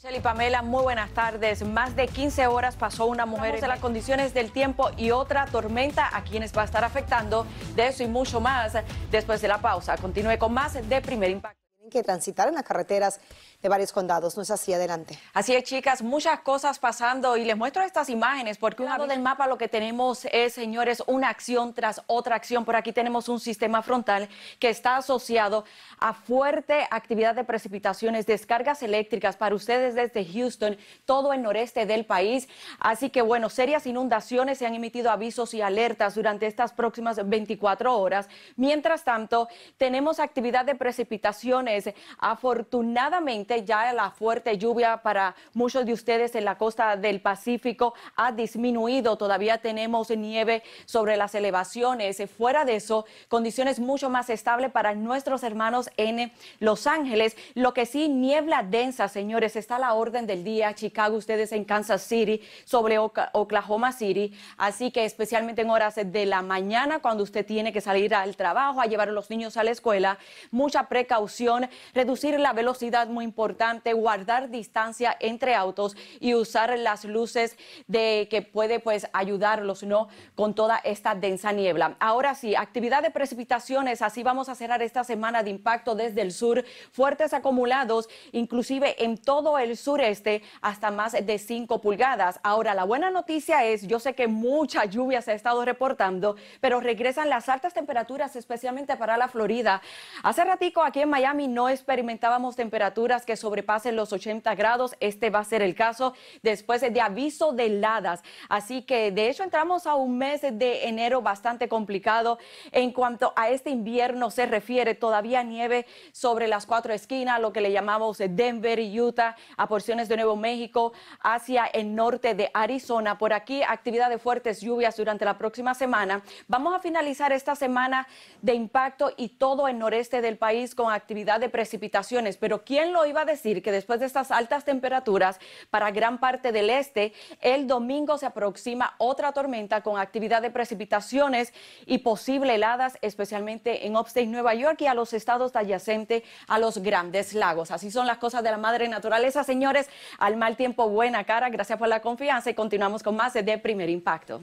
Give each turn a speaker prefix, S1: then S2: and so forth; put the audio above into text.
S1: Michelle Pamela, muy buenas tardes. Más de 15 horas pasó una mujer en las condiciones del tiempo y otra tormenta a quienes va a estar afectando. De eso y mucho más después de la pausa. Continúe con más de Primer Impacto. Tienen que transitar en las carreteras de varios condados. No es así, adelante. Así es, chicas, muchas cosas pasando y les muestro estas imágenes porque un lado del mapa lo que tenemos es, señores, una acción tras otra acción. Por aquí tenemos un sistema frontal que está asociado a fuerte actividad de precipitaciones, descargas eléctricas para ustedes desde Houston, todo el noreste del país. Así que, bueno, serias inundaciones se han emitido avisos y alertas durante estas próximas 24 horas. Mientras tanto, tenemos actividad de precipitaciones afortunadamente ya la fuerte lluvia para muchos de ustedes en la costa del Pacífico ha disminuido. Todavía tenemos nieve sobre las elevaciones. Fuera de eso, condiciones mucho más estables para nuestros hermanos en Los Ángeles. Lo que sí, niebla densa, señores, está la orden del día. Chicago, ustedes en Kansas City, sobre Oklahoma City. Así que especialmente en horas de la mañana, cuando usted tiene que salir al trabajo, a llevar a los niños a la escuela, mucha precaución, reducir la velocidad muy importante importante guardar distancia entre autos y usar las luces de que puede pues ayudarlos, ¿no? Con toda esta densa niebla. Ahora sí, actividad de precipitaciones, así vamos a cerrar esta semana de impacto desde el sur, fuertes acumulados, inclusive en todo el sureste, hasta más de 5 pulgadas. Ahora, la buena noticia es, yo sé que mucha lluvia se ha estado reportando, pero regresan las altas temperaturas, especialmente para la Florida. Hace ratico aquí en Miami no experimentábamos temperaturas que sobrepasen los 80 grados. Este va a ser el caso después de aviso de heladas. Así que de hecho entramos a un mes de enero bastante complicado en cuanto a este invierno se refiere. Todavía nieve sobre las cuatro esquinas, lo que le llamamos Denver, y Utah, a porciones de Nuevo México, hacia el norte de Arizona. Por aquí actividad de fuertes lluvias durante la próxima semana. Vamos a finalizar esta semana de impacto y todo el noreste del país con actividad de precipitaciones. Pero ¿quién lo iba a decir que después de estas altas temperaturas para gran parte del este, el domingo se aproxima otra tormenta con actividad de precipitaciones y posible heladas, especialmente en Upstate Nueva York y a los estados adyacentes a los grandes lagos. Así son las cosas de la madre naturaleza, señores. Al mal tiempo, buena cara. Gracias por la confianza y continuamos con más de Primer Impacto.